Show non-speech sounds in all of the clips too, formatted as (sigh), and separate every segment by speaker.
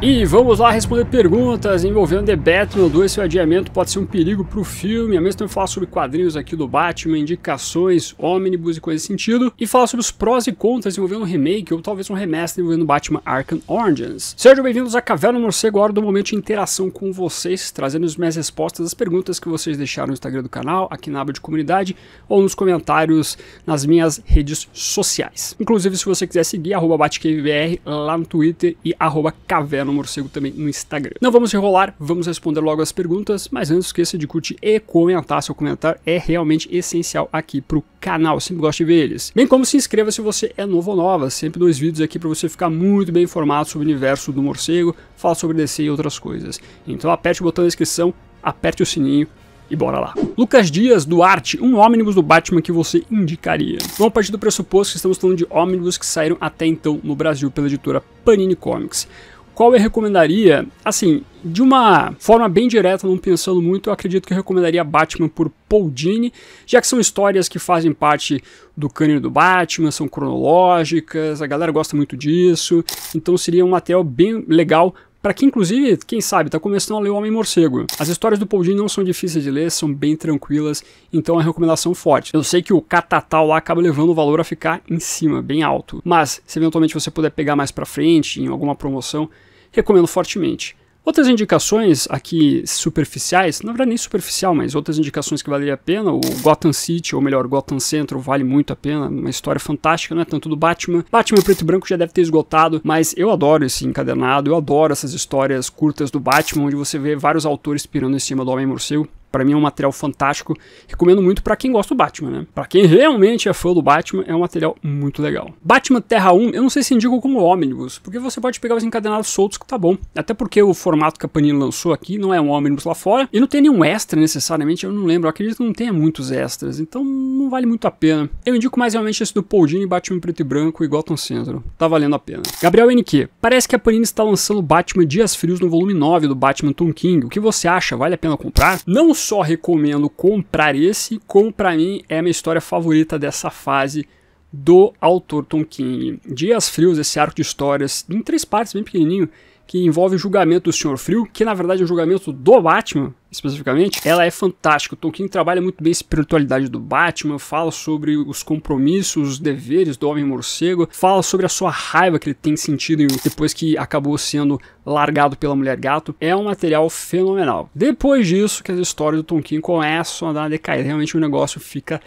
Speaker 1: E vamos lá responder perguntas envolvendo The Batman 2, seu adiamento pode ser um perigo para o filme, a mesma também falar sobre quadrinhos aqui do Batman, indicações, ônibus e coisa sentido, e falar sobre os prós e contras envolvendo um remake ou talvez um remaster envolvendo Batman Arkham Origins. Sejam bem-vindos à Caverna Morcego, hora do momento de interação com vocês, trazendo as minhas respostas às perguntas que vocês deixaram no Instagram do canal, aqui na aba de comunidade, ou nos comentários nas minhas redes sociais. Inclusive, se você quiser seguir, arroba lá no Twitter e arroba Caverna no Morcego também no Instagram. Não vamos enrolar, vamos responder logo as perguntas, mas antes esqueça de curtir e comentar. Seu comentário é realmente essencial aqui pro canal, sempre gosto de ver eles. Bem como se inscreva se você é novo ou nova, sempre dois vídeos aqui para você ficar muito bem informado sobre o universo do Morcego, fala sobre DC e outras coisas. Então aperte o botão na inscrição, aperte o sininho e bora lá. Lucas Dias, Duarte, um ônibus do Batman que você indicaria? Vamos partir do pressuposto que estamos falando de ônibus que saíram até então no Brasil pela editora Panini Comics qual eu recomendaria, assim, de uma forma bem direta, não pensando muito, eu acredito que eu recomendaria Batman por Paul Dini, já que são histórias que fazem parte do cânone do Batman, são cronológicas, a galera gosta muito disso, então seria um material bem legal para quem, inclusive, quem sabe, está começando a ler O Homem Morcego. As histórias do Paul Dini não são difíceis de ler, são bem tranquilas, então é uma recomendação forte. Eu sei que o catatal lá acaba levando o valor a ficar em cima, bem alto, mas se eventualmente você puder pegar mais para frente, em alguma promoção, recomendo fortemente. Outras indicações aqui superficiais, não verdade nem superficial, mas outras indicações que valeria a pena, o Gotham City, ou melhor, Gotham Central, vale muito a pena, uma história fantástica, não é tanto do Batman. Batman Preto e Branco já deve ter esgotado, mas eu adoro esse encadernado, eu adoro essas histórias curtas do Batman, onde você vê vários autores pirando em cima do Homem-Morcego para mim é um material fantástico. Recomendo muito para quem gosta do Batman, né? Para quem realmente é fã do Batman, é um material muito legal. Batman Terra 1, eu não sei se indico como ônibus, porque você pode pegar os encadenados soltos que tá bom. Até porque o formato que a Panini lançou aqui não é um ônibus lá fora e não tem nenhum extra necessariamente, eu não lembro, eu acredito que não tenha muitos extras, então não vale muito a pena. Eu indico mais realmente esse do Paul Batman Preto e Branco e Gotham Centro Tá valendo a pena. Gabriel NQ, parece que a Panini está lançando Batman Dias Frios no volume 9 do Batman Tom King. O que você acha? Vale a pena comprar? Não só recomendo comprar esse, como para mim é a minha história favorita dessa fase do autor Tom King. Dias Frios, esse arco de histórias, em três partes, bem pequenininho, que envolve o julgamento do Sr. Frio, que na verdade é o julgamento do Batman, especificamente, ela é fantástica. O Tolkien trabalha muito bem a espiritualidade do Batman, fala sobre os compromissos, os deveres do Homem Morcego, fala sobre a sua raiva que ele tem sentido depois que acabou sendo largado pela Mulher Gato. É um material fenomenal. Depois disso, que as histórias do Tolkien começam a dar uma decaída, realmente o negócio fica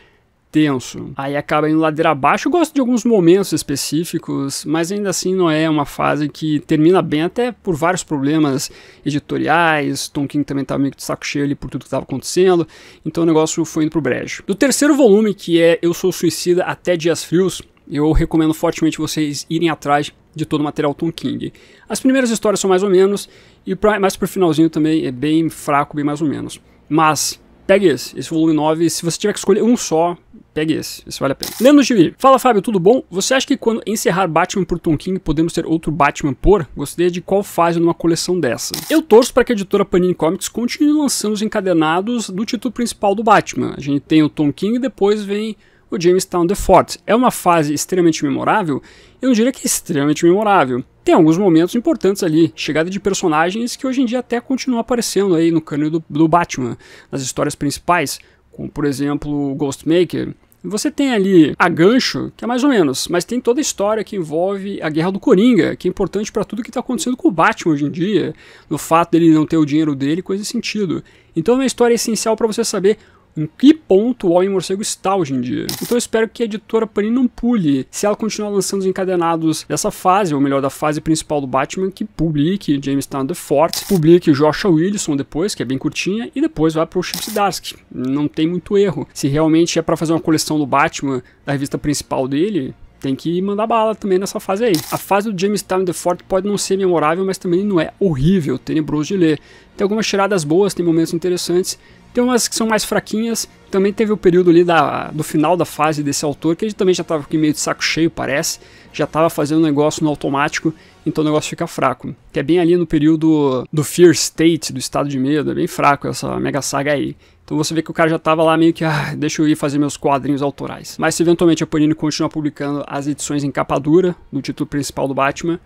Speaker 1: tenso. Aí acaba indo ladeira abaixo. Eu gosto de alguns momentos específicos, mas ainda assim não é uma fase que termina bem, até por vários problemas editoriais. Tom King também estava meio que de saco cheio ali por tudo que estava acontecendo. Então o negócio foi indo pro brejo. Do terceiro volume, que é Eu Sou Suicida até Dias Frios, eu recomendo fortemente vocês irem atrás de todo o material Tom King. As primeiras histórias são mais ou menos, e pra, mais pro finalzinho também é bem fraco, bem mais ou menos. Mas. Pegue esse, esse volume 9. Se você tiver que escolher um só, Pegue esse, isso vale a pena. Lendo Gibi. Fala, Fábio, tudo bom? Você acha que quando encerrar Batman por Tom King, podemos ter outro Batman por? Gostaria de qual fase numa coleção dessa. Eu torço para que a editora Panini Comics continue lançando os encadenados do título principal do Batman. A gente tem o Tom King e depois vem o Jamestown The Fort. É uma fase extremamente memorável? Eu não diria que é extremamente memorável. Tem alguns momentos importantes ali, chegada de personagens que hoje em dia até continuam aparecendo aí no cano do, do Batman, nas histórias principais, como por exemplo o Ghostmaker, você tem ali a gancho, que é mais ou menos, mas tem toda a história que envolve a guerra do Coringa, que é importante para tudo que está acontecendo com o Batman hoje em dia, no fato dele não ter o dinheiro dele, coisa e sentido. Então é uma história essencial para você saber em que ponto o Homem-Morcego está hoje em dia. Então eu espero que a editora Panini não pule, se ela continuar lançando os encadenados dessa fase, ou melhor, da fase principal do Batman, que publique James Town The Fort, publique Joshua Wilson depois, que é bem curtinha, e depois vai pro Chip Zdarsky. Não tem muito erro. Se realmente é para fazer uma coleção do Batman, da revista principal dele, tem que mandar bala também nessa fase aí. A fase do Jamestown The Fort pode não ser memorável, mas também não é horrível, tenebroso de ler. Tem algumas tiradas boas, tem momentos interessantes, tem umas que são mais fraquinhas. Também teve o período ali da, do final da fase desse autor, que ele também já estava meio de saco cheio, parece. Já estava fazendo um negócio no automático então o negócio fica fraco. Que é bem ali no período do Fear State, do estado de medo, é bem fraco essa mega saga aí. Então você vê que o cara já tava lá meio que, ah, deixa eu ir fazer meus quadrinhos autorais. Mas se eventualmente a Panini continuar publicando as edições em capa dura do título principal do Batman,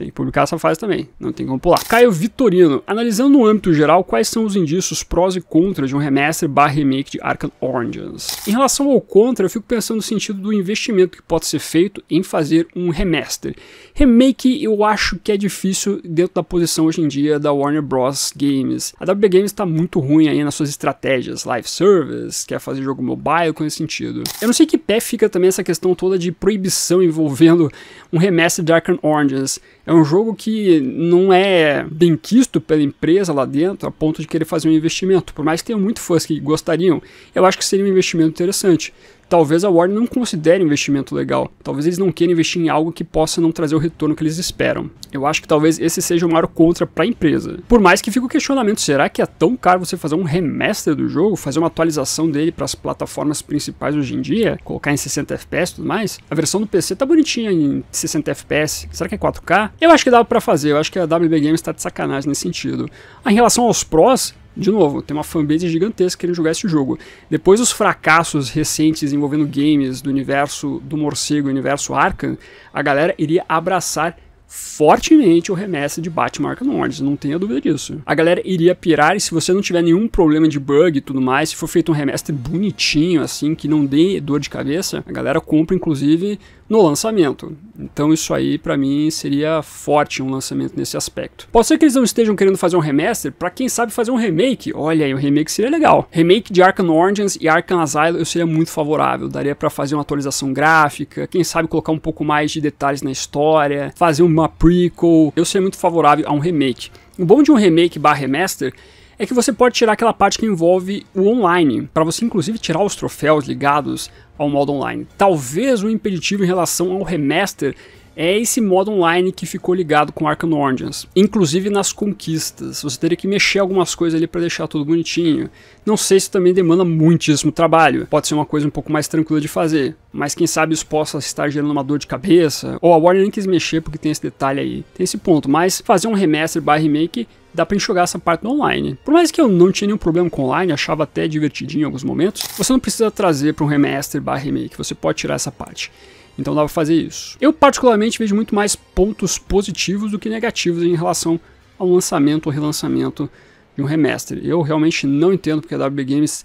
Speaker 1: tem que publicar essa fase também, não tem como pular. Caio Vitorino, analisando no âmbito geral quais são os indícios prós e contras de um remaster barra remake de Arkham Origins. Em relação ao contra, eu fico pensando no sentido do investimento que pode ser feito em fazer um remaster. Remake eu acho que é difícil dentro da posição hoje em dia da Warner Bros. Games. A WB Games está muito ruim aí nas suas estratégias, live service, quer fazer jogo mobile, com esse sentido. Eu não sei que pé fica também essa questão toda de proibição envolvendo um remaster de Arkham Origins. É um jogo que não é bem quisto pela empresa lá dentro a ponto de querer fazer um investimento. Por mais que tenha muito fãs que gostariam, eu acho que seria um investimento interessante talvez a Warner não considere investimento legal. Talvez eles não queiram investir em algo que possa não trazer o retorno que eles esperam. Eu acho que talvez esse seja o maior contra para a empresa. Por mais que fique o questionamento, será que é tão caro você fazer um remaster do jogo, fazer uma atualização dele para as plataformas principais hoje em dia, colocar em 60 FPS e tudo mais? A versão do PC tá bonitinha em 60 FPS. Será que é 4K? Eu acho que dá para fazer. Eu acho que a WB Games está de sacanagem nesse sentido. Em relação aos prós, de novo, tem uma fanbase gigantesca querendo jogar esse jogo. Depois dos fracassos recentes envolvendo games do universo do morcego e universo Arkham, a galera iria abraçar fortemente o remessa de Batman Arkham Origins, não tenha dúvida disso. A galera iria pirar e se você não tiver nenhum problema de bug e tudo mais, se for feito um remaster bonitinho assim, que não dê dor de cabeça, a galera compra inclusive no lançamento. Então isso aí para mim seria forte um lançamento nesse aspecto. Pode ser que eles não estejam querendo fazer um remaster, para quem sabe fazer um remake. Olha aí, o um remake seria legal. Remake de Arkham Origins e Arkham Asylum eu seria muito favorável. Daria para fazer uma atualização gráfica, quem sabe colocar um pouco mais de detalhes na história, fazer um uma prequel, eu seria muito favorável a um remake. O bom de um remake barra remaster é que você pode tirar aquela parte que envolve o online, para você inclusive tirar os troféus ligados ao modo online. Talvez o um impeditivo em relação ao remaster é esse modo online que ficou ligado com Arkham Origins. Inclusive nas conquistas, você teria que mexer algumas coisas ali para deixar tudo bonitinho. Não sei se também demanda muitíssimo trabalho, pode ser uma coisa um pouco mais tranquila de fazer, mas quem sabe isso possa estar gerando uma dor de cabeça, ou a Warner nem quis mexer porque tem esse detalhe aí, tem esse ponto, mas fazer um remaster barra remake dá pra enxugar essa parte online. Por mais que eu não tinha nenhum problema com online, achava até divertidinho em alguns momentos, você não precisa trazer para um remaster barra remake, você pode tirar essa parte. Então dá pra fazer isso. Eu particularmente vejo muito mais pontos positivos do que negativos em relação ao lançamento ou relançamento de um remaster. Eu realmente não entendo porque a WB Games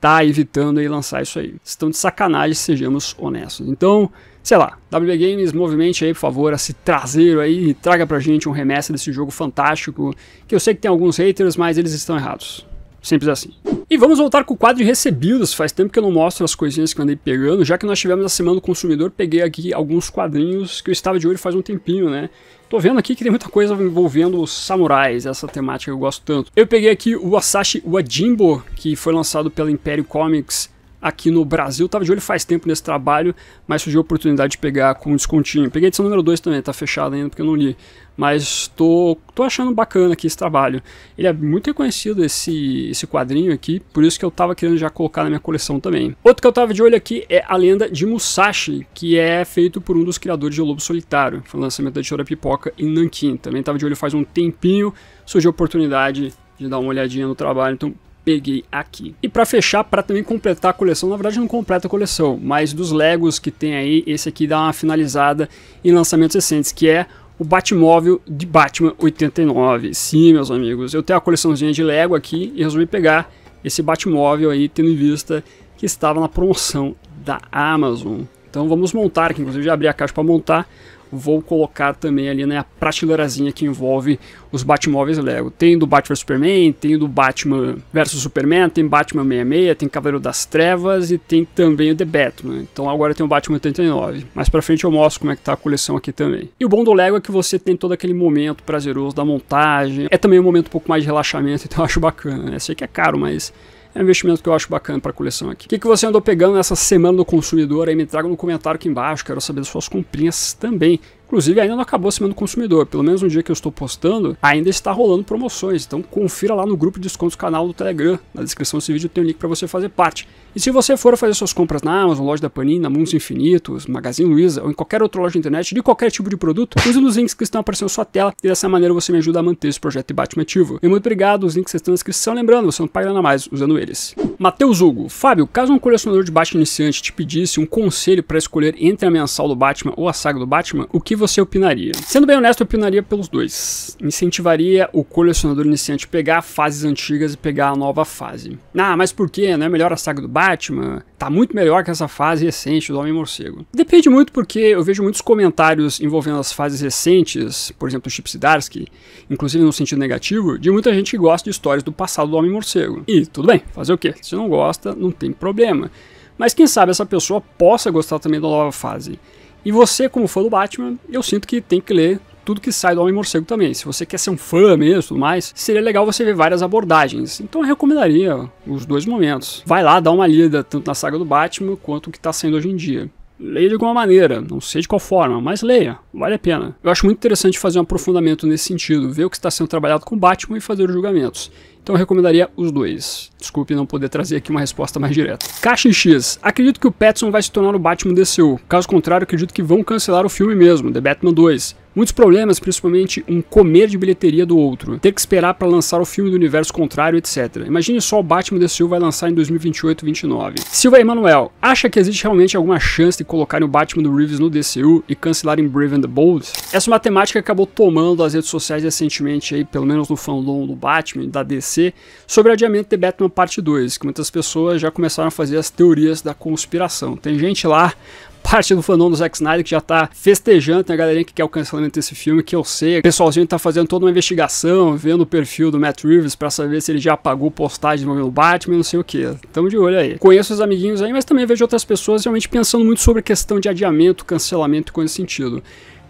Speaker 1: tá evitando aí lançar isso aí. Estão de sacanagem, sejamos honestos. Então, sei lá, WB Games, movimente aí, por favor, a se traseiro aí e traga pra gente um remaster desse jogo fantástico, que eu sei que tem alguns haters, mas eles estão errados. Simples assim. E vamos voltar com o quadro de recebidos. Faz tempo que eu não mostro as coisinhas que eu andei pegando. Já que nós tivemos a semana do consumidor, peguei aqui alguns quadrinhos que eu estava de olho faz um tempinho, né? Tô vendo aqui que tem muita coisa envolvendo os samurais, essa temática que eu gosto tanto. Eu peguei aqui o Asashi Wajimbo, que foi lançado pela Império Comics aqui no Brasil. Tava de olho faz tempo nesse trabalho, mas surgiu a oportunidade de pegar com descontinho. Peguei a edição número 2 também, tá fechada ainda porque eu não li. Mas tô, tô achando bacana aqui esse trabalho. Ele é muito reconhecido, esse, esse quadrinho aqui, por isso que eu tava querendo já colocar na minha coleção também. Outro que eu tava de olho aqui é A Lenda de Musashi, que é feito por um dos criadores de O Lobo Solitário. Foi o lançamento da editora Pipoca em Nanquim. Também tava de olho faz um tempinho, surgiu a oportunidade de dar uma olhadinha no trabalho, então peguei aqui. E para fechar, para também completar a coleção, na verdade não completa a coleção, mas dos Legos que tem aí, esse aqui dá uma finalizada em lançamentos recentes, que é o Batmóvel de Batman 89. Sim, meus amigos, eu tenho a coleçãozinha de Lego aqui e resolvi pegar esse Batmóvel aí, tendo em vista que estava na promoção da Amazon. Então vamos montar aqui, inclusive já abri a caixa para montar vou colocar também ali na né, prateleirazinha que envolve os Batmóveis Lego. Tem do Batman Superman, tem do Batman vs Superman, tem Batman 66, tem Cavaleiro das Trevas e tem também o The Batman. Então agora tem o Batman 89. Mais pra frente eu mostro como é que tá a coleção aqui também. E o bom do Lego é que você tem todo aquele momento prazeroso da montagem. É também um momento um pouco mais de relaxamento, (laughs) então eu acho bacana, né? Sei que é caro, mas é um investimento que eu acho bacana para coleção aqui. O que, que você andou pegando nessa semana do consumidor? Aí me traga no comentário aqui embaixo. Quero saber das suas comprinhas também. Inclusive, ainda não acabou a semana do consumidor. Pelo menos no dia que eu estou postando, ainda está rolando promoções. Então confira lá no grupo de descontos canal do Telegram. Na descrição desse vídeo tem um link para você fazer parte. E se você for fazer suas compras na Amazon, loja da Panini, na Mundos Infinitos, Magazine Luiza ou em qualquer outra loja de internet de qualquer tipo de produto, use os links que estão aparecendo na sua tela e dessa maneira você me ajuda a manter esse projeto de Batman ativo. E muito obrigado, os links estão na descrição. Lembrando, você não paga nada mais usando eles. Matheus Hugo, Fábio, caso um colecionador de Batman iniciante te pedisse um conselho para escolher entre a mensal do Batman ou a saga do Batman, o que você você opinaria? Sendo bem honesto, eu opinaria pelos dois. Incentivaria o colecionador iniciante pegar fases antigas e pegar a nova fase. Ah, mas por que? Não é melhor a saga do Batman? Tá muito melhor que essa fase recente do Homem-Morcego. Depende muito porque eu vejo muitos comentários envolvendo as fases recentes, por exemplo, o Chip Darsky, inclusive no sentido negativo, de muita gente que gosta de histórias do passado do Homem-Morcego. E tudo bem, fazer o quê? Se não gosta, não tem problema. Mas quem sabe essa pessoa possa gostar também da nova fase. E você, como fã do Batman, eu sinto que tem que ler tudo que sai do Homem Morcego também. Se você quer ser um fã mesmo tudo mais, seria legal você ver várias abordagens. Então eu recomendaria os dois momentos. Vai lá, dá uma lida, tanto na saga do Batman quanto o que está saindo hoje em dia. Leia de alguma maneira, não sei de qual forma, mas leia, vale a pena. Eu acho muito interessante fazer um aprofundamento nesse sentido, ver o que está sendo trabalhado com Batman e fazer os julgamentos. Então eu recomendaria os dois. Desculpe não poder trazer aqui uma resposta mais direta. Caixa em X. Acredito que o Pattinson vai se tornar o Batman DCU. Caso contrário, acredito que vão cancelar o filme mesmo, The Batman 2. Muitos problemas, principalmente um comer de bilheteria do outro, ter que esperar para lançar o filme do universo contrário, etc. Imagine só o Batman DCU vai lançar em 2028-29. Silva Emanuel, acha que existe realmente alguma chance de colocarem o Batman do Reeves no DCU e cancelarem Brave and the Bold? Essa matemática acabou tomando as redes sociais recentemente aí, pelo menos no fandom do Batman, da DC, sobre o adiamento de Batman parte 2, que muitas pessoas já começaram a fazer as teorias da conspiração. Tem gente lá (laughs) parte do fandom do Zack Snyder que já tá festejando, tem a galerinha que quer o cancelamento desse filme, que eu sei, o pessoalzinho tá fazendo toda uma investigação, vendo o perfil do Matt Reeves para saber se ele já apagou postagem do Batman, não sei o que, tamo de olho aí. Conheço os amiguinhos aí, mas também vejo outras pessoas realmente pensando muito sobre a questão de adiamento, cancelamento e coisa nesse sentido.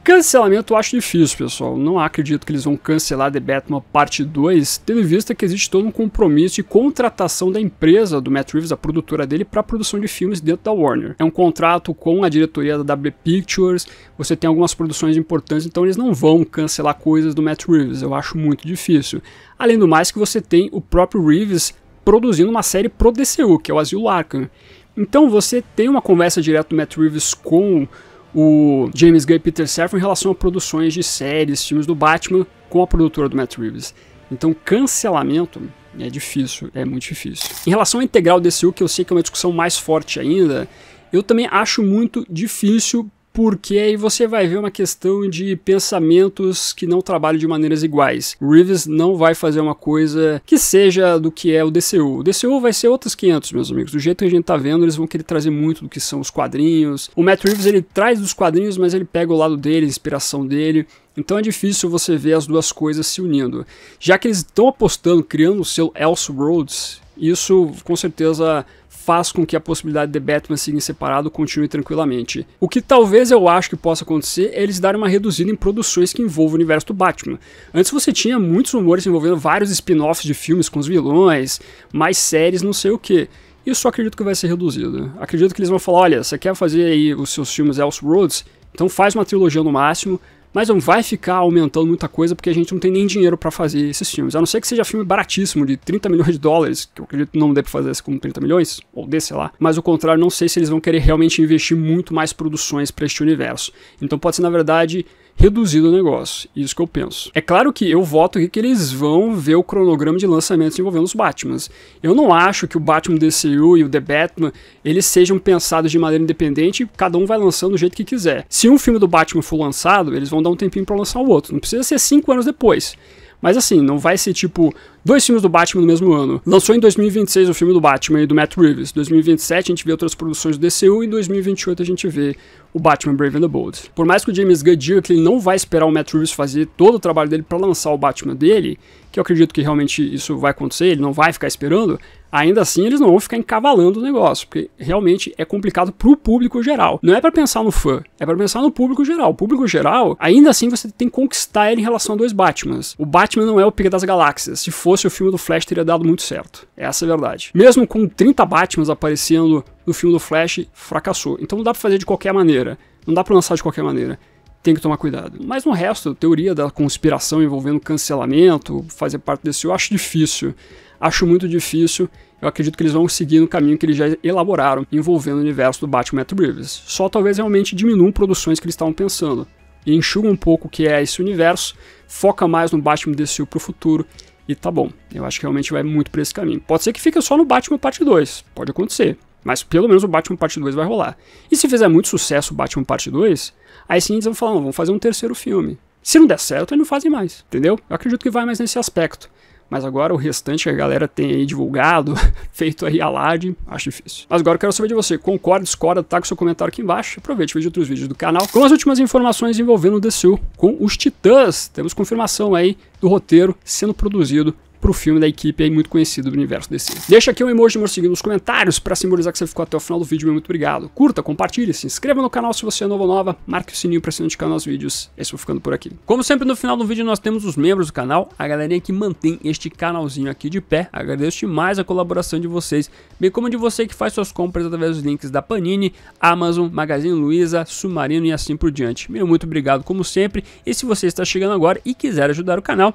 Speaker 1: Cancelamento eu acho difícil, pessoal. Não acredito que eles vão cancelar The Batman Parte 2, tendo em vista que existe todo um compromisso de contratação da empresa do Matt Reeves, a produtora dele, para a produção de filmes dentro da Warner. É um contrato com a diretoria da W Pictures, você tem algumas produções importantes, então eles não vão cancelar coisas do Matt Reeves, eu acho muito difícil. Além do mais que você tem o próprio Reeves produzindo uma série pro DCU, que é o Asilo Arkham. Então você tem uma conversa direta do Matt Reeves com o James Gunn e Peter Safran em relação a produções de séries, filmes do Batman com a produtora do Matt Reeves. Então, cancelamento é difícil, é muito difícil. Em relação ao integral DCU, que eu sei que é uma discussão mais forte ainda, eu também acho muito difícil porque aí você vai ver uma questão de pensamentos que não trabalham de maneiras iguais. Reeves não vai fazer uma coisa que seja do que é o DCU. O DCU vai ser outros 500, meus amigos. Do jeito que a gente tá vendo, eles vão querer trazer muito do que são os quadrinhos. O Matt Reeves, ele traz dos quadrinhos, mas ele pega o lado dele, a inspiração dele. Então é difícil você ver as duas coisas se unindo. Já que eles estão apostando, criando o seu Elseworlds, isso com certeza faz com que a possibilidade de Batman seguir separado continue tranquilamente. O que talvez eu acho que possa acontecer é eles darem uma reduzida em produções que envolvam o universo do Batman. Antes você tinha muitos rumores envolvendo vários spin-offs de filmes com os vilões, mais séries, não sei o que. Isso eu acredito que vai ser reduzido. Acredito que eles vão falar, olha, você quer fazer aí os seus filmes Elseworlds? Então faz uma trilogia no máximo, mas não vai ficar aumentando muita coisa porque a gente não tem nem dinheiro para fazer esses filmes. A não ser que seja filme baratíssimo, de 30 milhões de dólares, que eu acredito que não deve pra fazer esse com 30 milhões, ou desse, sei lá. Mas o contrário, não sei se eles vão querer realmente investir muito mais produções para este universo. Então pode ser, na verdade, reduzido o negócio. Isso que eu penso. É claro que eu voto aqui que eles vão ver o cronograma de lançamentos envolvendo os Batmans. Eu não acho que o Batman DCU e o The Batman eles sejam pensados de maneira independente, cada um vai lançando do jeito que quiser. Se um filme do Batman for lançado, eles vão dar um tempinho para lançar o outro. Não precisa ser cinco anos depois. Mas assim, não vai ser tipo dois filmes do Batman no mesmo ano. Lançou em 2026 o filme do Batman e do Matt Reeves. Em 2027 a gente vê outras produções do DCU e em 2028 a gente vê o Batman Brave and the Bold. Por mais que o James Gunn diga que ele não vai esperar o Matt Reeves fazer todo o trabalho dele para lançar o Batman dele, que eu acredito que realmente isso vai acontecer, ele não vai ficar esperando, Ainda assim, eles não vão ficar encavalando o negócio, porque realmente é complicado pro público geral. Não é para pensar no fã, é para pensar no público geral. O público geral, ainda assim, você tem que conquistar ele em relação a dois Batmans. O Batman não é o Pica das Galáxias. Se fosse o filme do Flash, teria dado muito certo. Essa é a verdade. Mesmo com 30 Batmans aparecendo no filme do Flash, fracassou. Então não dá pra fazer de qualquer maneira. Não dá pra lançar de qualquer maneira tem que tomar cuidado. Mas no resto, teoria da conspiração envolvendo cancelamento, fazer parte desse, eu acho difícil acho muito difícil. Eu acredito que eles vão seguir no caminho que eles já elaboraram envolvendo o universo do Batman Matt Reeves. Só talvez realmente diminuam produções que eles estavam pensando. E enxuga um pouco o que é esse universo, foca mais no Batman DCU pro futuro e tá bom. Eu acho que realmente vai muito pra esse caminho. Pode ser que fique só no Batman Parte 2, pode acontecer. Mas pelo menos o Batman Parte 2 vai rolar. E se fizer muito sucesso o Batman Parte 2, aí sim eles vão falar, vamos fazer um terceiro filme. Se não der certo, eles não fazem mais, entendeu? Eu acredito que vai mais nesse aspecto. Mas agora o restante que a galera tem aí divulgado, (laughs) feito aí alarde, acho difícil. Mas agora eu quero saber de você, concorda, discorda, tá com seu comentário aqui embaixo. Aproveite veja outros vídeos do canal com as últimas informações envolvendo o DCU com os Titãs. Temos confirmação aí do roteiro sendo produzido pro filme da equipe aí muito conhecido do universo DC. Deixa aqui um emoji morceguinho nos comentários para simbolizar que você ficou até o final do vídeo, muito obrigado. Curta, compartilhe, se inscreva no canal se você é novo ou nova, marque o sininho para se notificar nos vídeos. Esse é vou ficando por aqui. Como sempre no final do vídeo nós temos os membros do canal, a galerinha que mantém este canalzinho aqui de pé. Agradeço demais a colaboração de vocês, bem como de você que faz suas compras através dos links da Panini, Amazon, Magazine Luiza, Submarino e assim por diante. Meu muito obrigado como sempre. E se você está chegando agora e quiser ajudar o canal,